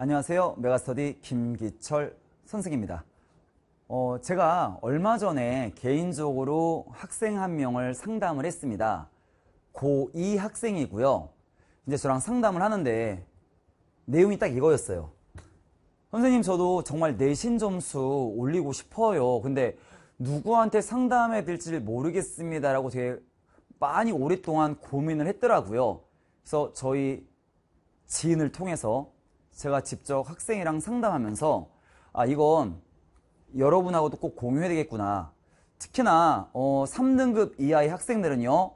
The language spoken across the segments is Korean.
안녕하세요. 메가스터디 김기철 선생입니다. 어, 제가 얼마 전에 개인적으로 학생 한 명을 상담을 했습니다. 고2 학생이고요. 이제 저랑 상담을 하는데 내용이 딱 이거였어요. 선생님, 저도 정말 내신 점수 올리고 싶어요. 근데 누구한테 상담해야 될지 모르겠습니다라고 되게 많이 오랫동안 고민을 했더라고요. 그래서 저희 지인을 통해서 제가 직접 학생이랑 상담하면서 아 이건 여러분하고도 꼭 공유해야 되겠구나 특히나 어, 3등급 이하의 학생들은요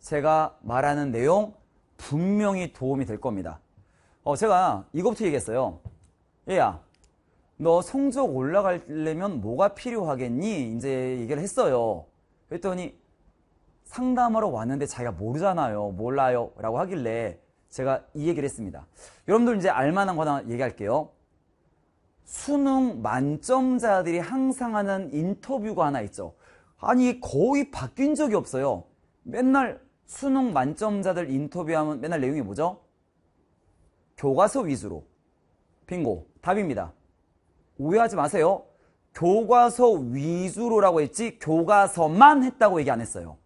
제가 말하는 내용 분명히 도움이 될 겁니다 어, 제가 이것부터 얘기했어요 얘야 너 성적 올라가려면 뭐가 필요하겠니? 이제 얘기를 했어요 그랬더니 상담하러 왔는데 자기가 모르잖아요 몰라요 라고 하길래 제가 이 얘기를 했습니다. 여러분들 이제 알만한 거 하나 얘기할게요. 수능 만점자들이 항상 하는 인터뷰가 하나 있죠. 아니 거의 바뀐 적이 없어요. 맨날 수능 만점자들 인터뷰하면 맨날 내용이 뭐죠? 교과서 위주로. 빙고. 답입니다. 오해하지 마세요. 교과서 위주로라고 했지 교과서만 했다고 얘기 안 했어요.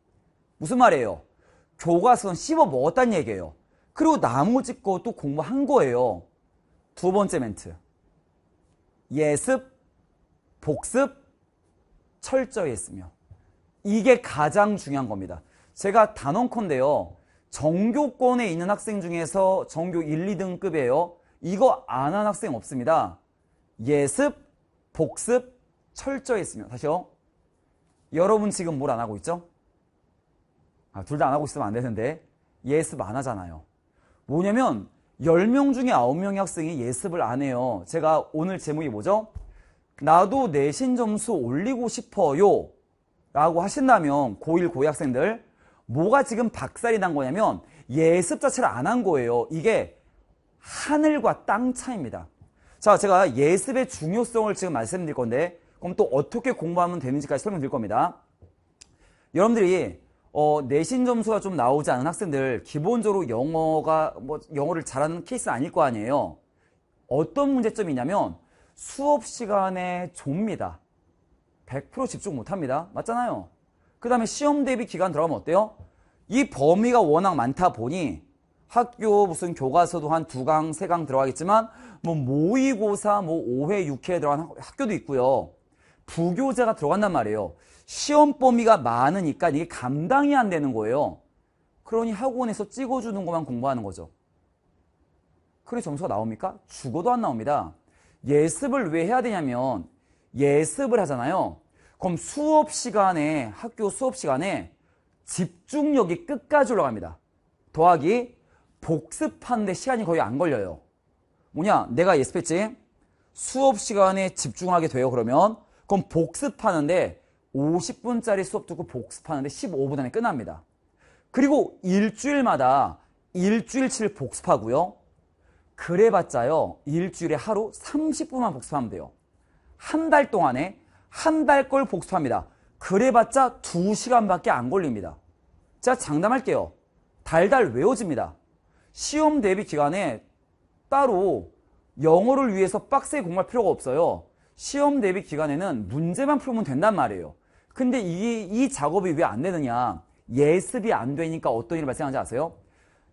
무슨 말이에요? 교과서는 씹어 먹었단 얘기예요. 그리고 나머지 것도 공부한 거예요. 두 번째 멘트. 예습, 복습, 철저히 했으며. 이게 가장 중요한 겁니다. 제가 단언컨대요. 정교권에 있는 학생 중에서 정교 1, 2등급이에요. 이거 안 한 학생 없습니다. 예습, 복습, 철저히 했으며. 다시요. 여러분 지금 뭘 안 하고 있죠? 아, 둘 다 안 하고 있으면 안 되는데. 예습 안 하잖아요. 뭐냐면 10명 중에 9명의 학생이 예습을 안 해요. 제가 오늘 제목이 뭐죠? 나도 내신 점수 올리고 싶어요. 라고 하신다면 고1, 고2 학생들 뭐가 지금 박살이 난 거냐면 예습 자체를 안 한 거예요. 이게 하늘과 땅 차이입니다. 자, 제가 예습의 중요성을 지금 말씀드릴 건데 그럼 또 어떻게 공부하면 되는지까지 설명드릴 겁니다. 여러분들이 어, 내신 점수가 좀 나오지 않은 학생들 기본적으로 영어가 뭐 영어를 잘하는 케이스 아닐 거 아니에요. 어떤 문제점이냐면 수업 시간에 좁니다. 100% 집중 못 합니다. 맞잖아요. 그 다음에 시험 대비 기간 들어가면 어때요? 이 범위가 워낙 많다 보니 학교 무슨 교과서도 한 두 강, 세 강 들어가겠지만 뭐 모의고사 뭐 5회, 6회 들어간 학교도 있고요. 부교재가 들어간단 말이에요. 시험 범위가 많으니까 이게 감당이 안 되는 거예요. 그러니 학원에서 찍어주는 것만 공부하는 거죠. 그래 점수가 나옵니까? 죽어도 안 나옵니다. 예습을 왜 해야 되냐면 예습을 하잖아요. 그럼 수업 시간에 학교 수업 시간에 집중력이 끝까지 올라갑니다. 더하기 복습하는데 시간이 거의 안 걸려요. 뭐냐? 내가 예습했지? 수업 시간에 집중하게 돼요. 그러면 그럼 복습하는데 50분짜리 수업 듣고 복습하는데 15분 안에 끝납니다. 그리고 일주일마다 일주일치를 복습하고요. 그래봤자요. 일주일에 하루 30분만 복습하면 돼요. 한 달 동안에 한 달 걸 복습합니다. 그래봤자 2시간밖에 안 걸립니다. 제가 장담할게요. 달달 외워집니다. 시험 대비 기간에 따로 영어를 위해서 빡세게 공부할 필요가 없어요. 시험 대비 기간에는 문제만 풀면 된단 말이에요. 근데 이, 이 작업이 왜 안 되느냐. 예습이 안 되니까 어떤 일이 발생하는지 아세요?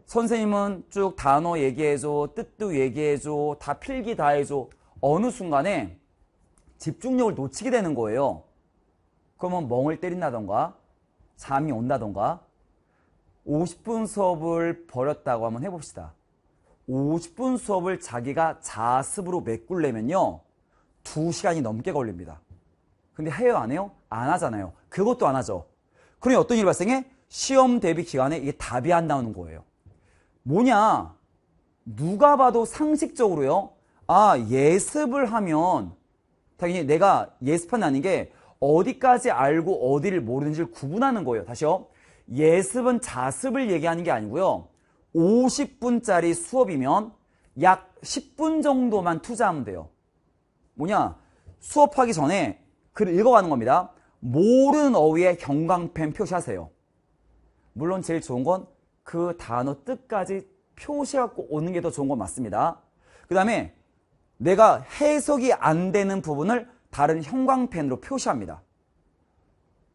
선생님은 쭉 단어 얘기해줘, 뜻도 얘기해줘, 다 필기 다 해줘. 어느 순간에 집중력을 놓치게 되는 거예요. 그러면 멍을 때린다던가, 잠이 온다던가, 50분 수업을 버렸다고 한번 해봅시다. 50분 수업을 자기가 자습으로 메꾸려면요. 2시간이 넘게 걸립니다. 근데 해요, 안 해요? 안 하잖아요. 그것도 안 하죠. 그럼 어떤 일이 발생해? 시험 대비 기간에 이게 답이 안 나오는 거예요. 뭐냐? 누가 봐도 상식적으로요. 아, 예습을 하면 당연히 내가 예습한 아닌 게 어디까지 알고 어디를 모르는지를 구분하는 거예요. 다시요. 예습은 자습을 얘기하는 게 아니고요. 50분짜리 수업이면 약 10분 정도만 투자하면 돼요. 뭐냐? 수업하기 전에 글을 읽어가는 겁니다. 모르는 어휘에 경광펜 표시하세요. 물론 제일 좋은 건 그 단어 뜻까지 표시하고 오는 게 더 좋은 건 맞습니다. 그 다음에 내가 해석이 안 되는 부분을 다른 형광펜으로 표시합니다.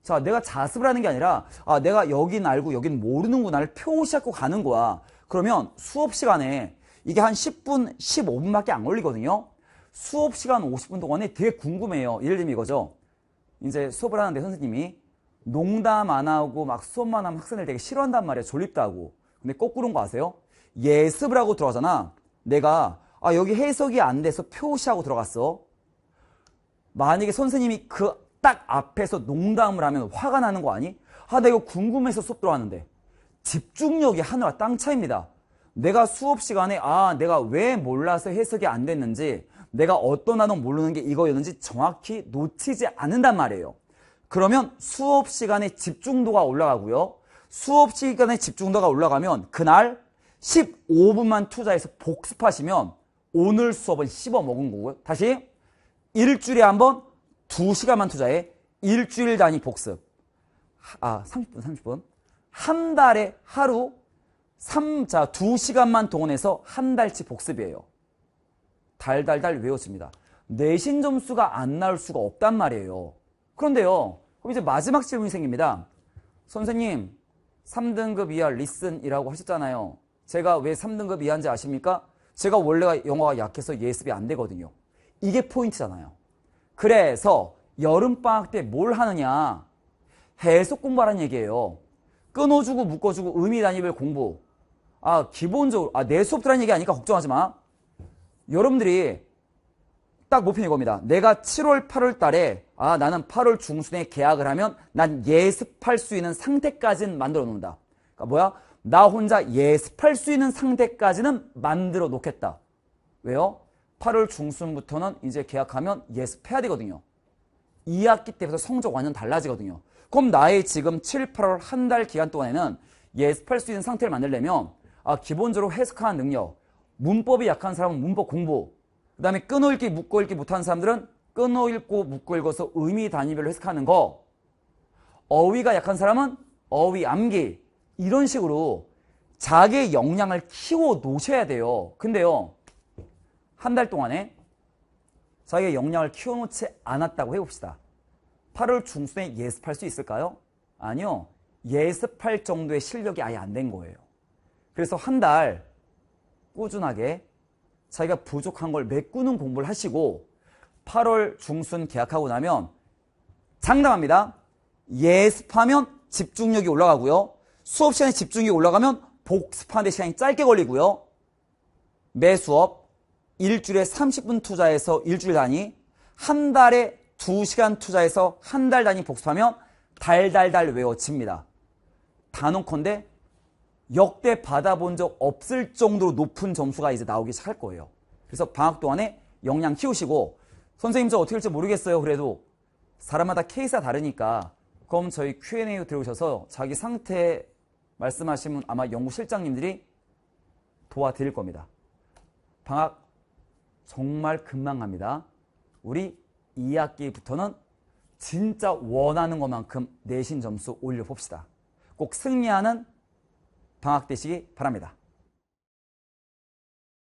자, 내가 자습을 하는 게 아니라 아, 내가 여긴 알고 여긴 모르는구나를 표시하고 가는 거야. 그러면 수업 시간에 이게 한 10분, 15분밖에 안 걸리거든요. 수업 시간 50분 동안에 되게 궁금해요. 예를 들면 이거죠. 이제 수업을 하는데 선생님이 농담 안 하고 막 수업만 하면 학생들 되게 싫어한단 말이에요. 졸립다 고 근데 거꾸로인 거 아세요? 예습을 하고 들어가잖아. 내가 아 여기 해석이 안 돼서 표시하고 들어갔어. 만약에 선생님이 그 딱 앞에서 농담을 하면 화가 나는 거 아니? 아 내가 이거 궁금해서 수업 들어왔는데 집중력이 하늘과 땅 차입니다. 내가 수업 시간에 아 내가 왜 몰라서 해석이 안 됐는지 내가 어떤 단어 모르는 게 이거였는지 정확히 놓치지 않는단 말이에요. 그러면 수업 시간에 집중도가 올라가고요. 수업 시간에 집중도가 올라가면 그날 15분만 투자해서 복습하시면 오늘 수업은 씹어 먹은 거고요. 다시 일주일에 한번 2시간만 투자해 일주일 단위 복습. 아, 30분, 30분. 한 달에 하루 3, 자, 2시간만 동원해서 한 달치 복습이에요. 달달달 외웠습니다. 내신 점수가 안 나올 수가 없단 말이에요. 그런데요. 그럼 이제 마지막 질문이 생깁니다. 선생님, 3등급 이하 리슨이라고 하셨잖아요. 제가 왜 3등급 이하인지 아십니까? 제가 원래가 영어가 약해서 예습이 안 되거든요. 이게 포인트잖아요. 그래서 여름방학 때 뭘 하느냐? 해석 공부하라는 얘기예요. 끊어주고 묶어주고 의미 단위별 공부. 아, 기본적으로, 아, 내 수업 들라는 얘기 아니까 걱정하지 마. 여러분들이 딱 목표는 겁니다 내가 7월, 8월 달에 아 나는 8월 중순에 계약을 하면 난 예습할 수 있는 상태까지는 만들어 놓는다. 그러니까 뭐야? 나 혼자 예습할 수 있는 상태까지는 만들어 놓겠다. 왜요? 8월 중순부터는 이제 계약하면 예습해야 되거든요. 2학기 때부터 성적 완전 달라지거든요. 그럼 나의 지금 7, 8월 한 달 기간 동안에는 예습할 수 있는 상태를 만들려면 아, 기본적으로 해석하는 능력, 문법이 약한 사람은 문법 공부 그 다음에 끊어읽기 묶어읽기 못하는 사람들은 끊어읽고 묶어읽어서 의미 단위별로 해석하는 거 어휘가 약한 사람은 어휘 암기 이런 식으로 자기의 역량을 키워 놓으셔야 돼요 근데요 한 달 동안에 자기의 역량을 키워 놓지 않았다고 해봅시다 8월 중순에 예습할 수 있을까요? 아니요 예습할 정도의 실력이 아예 안 된 거예요 그래서 한달 꾸준하게 자기가 부족한 걸 메꾸는 공부를 하시고 8월 중순 계약하고 나면 장담합니다. 예습하면 집중력이 올라가고요. 수업 시간에 집중력이 올라가면 복습하는 데 시간이 짧게 걸리고요. 매 수업 일주일에 30분 투자해서 일주일 단위, 한 달에 2시간 투자해서 한 달 단위 복습하면 달달달 외워집니다. 단언컨대 역대 받아본 적 없을 정도로 높은 점수가 이제 나오기 시작할 거예요. 그래서 방학 동안에 역량 키우시고 선생님 저 어떻게 할지 모르겠어요. 그래도 사람마다 케이스가 다르니까 그럼 저희 Q&A 들어오셔서 자기 상태 말씀하시면 아마 연구실장님들이 도와드릴 겁니다. 방학 정말 금방 갑니다. 우리 2학기부터는 진짜 원하는 것만큼 내신 점수 올려봅시다. 꼭 승리하는 방학되시기 바랍니다.